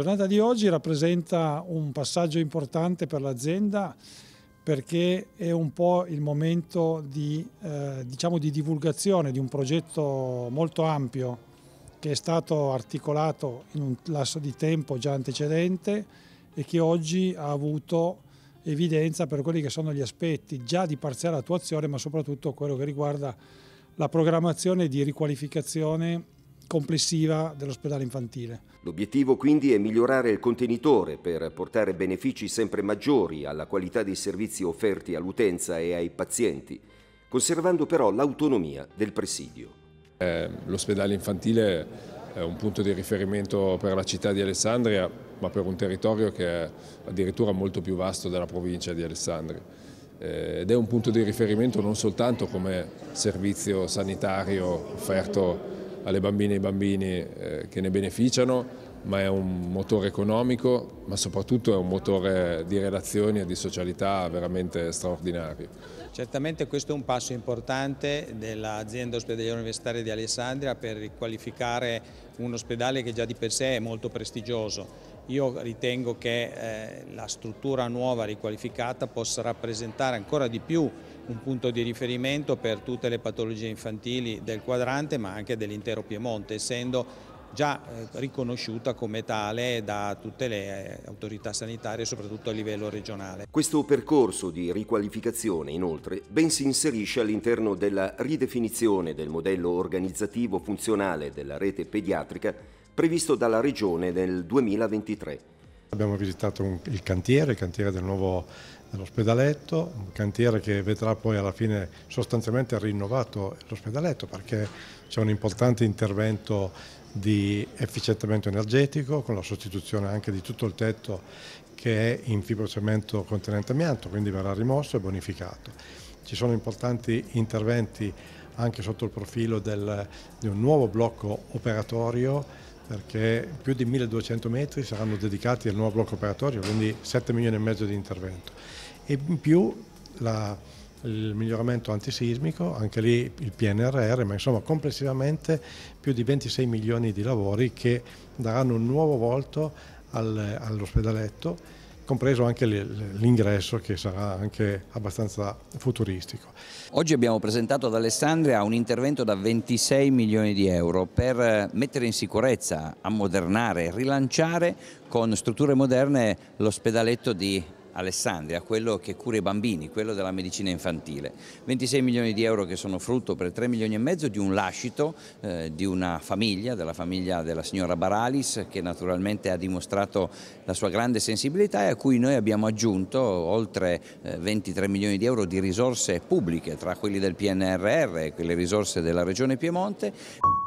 giornata di oggi rappresenta un passaggio importante per l'azienda perché è un po' il momento di, eh, diciamo di divulgazione di un progetto molto ampio che è stato articolato in un lasso di tempo già antecedente e che oggi ha avuto evidenza per quelli che sono gli aspetti già di parziale attuazione ma soprattutto quello che riguarda la programmazione di riqualificazione complessiva dell'ospedale infantile. L'obiettivo quindi è migliorare il contenitore per portare benefici sempre maggiori alla qualità dei servizi offerti all'utenza e ai pazienti, conservando però l'autonomia del presidio. Eh, l'ospedale infantile è un punto di riferimento per la città di Alessandria, ma per un territorio che è addirittura molto più vasto della provincia di Alessandria. Eh, ed è un punto di riferimento non soltanto come servizio sanitario offerto alle bambine e ai bambini eh, che ne beneficiano, ma è un motore economico, ma soprattutto è un motore di relazioni e di socialità veramente straordinario. Certamente questo è un passo importante dell'azienda ospedaliera universitaria di Alessandria per riqualificare un ospedale che già di per sé è molto prestigioso. Io ritengo che eh, la struttura nuova riqualificata possa rappresentare ancora di più un punto di riferimento per tutte le patologie infantili del quadrante ma anche dell'intero Piemonte, essendo già eh, riconosciuta come tale da tutte le eh, autorità sanitarie, soprattutto a livello regionale. Questo percorso di riqualificazione, inoltre, ben si inserisce all'interno della ridefinizione del modello organizzativo funzionale della rete pediatrica previsto dalla Regione nel 2023. Abbiamo visitato il cantiere, il cantiere del nuovo dell'ospedaletto, un cantiere che vedrà poi alla fine sostanzialmente rinnovato l'ospedaletto perché c'è un importante intervento di efficientamento energetico con la sostituzione anche di tutto il tetto che è in fibrocemento contenente amianto, quindi verrà rimosso e bonificato. Ci sono importanti interventi anche sotto il profilo del, di un nuovo blocco operatorio perché più di 1200 metri saranno dedicati al nuovo blocco operatorio, quindi 7 milioni e mezzo di intervento e in più la, il miglioramento antisismico, anche lì il PNRR, ma insomma complessivamente più di 26 milioni di lavori che daranno un nuovo volto al, all'ospedaletto, compreso anche l'ingresso che sarà anche abbastanza futuristico. Oggi abbiamo presentato ad Alessandria un intervento da 26 milioni di euro per mettere in sicurezza, ammodernare, rilanciare con strutture moderne l'ospedaletto di Alessandria, quello che cura i bambini, quello della medicina infantile. 26 milioni di euro che sono frutto per 3 milioni e mezzo di un lascito eh, di una famiglia, della famiglia della signora Baralis, che naturalmente ha dimostrato la sua grande sensibilità e a cui noi abbiamo aggiunto oltre eh, 23 milioni di euro di risorse pubbliche, tra quelli del PNRR e quelle risorse della Regione Piemonte.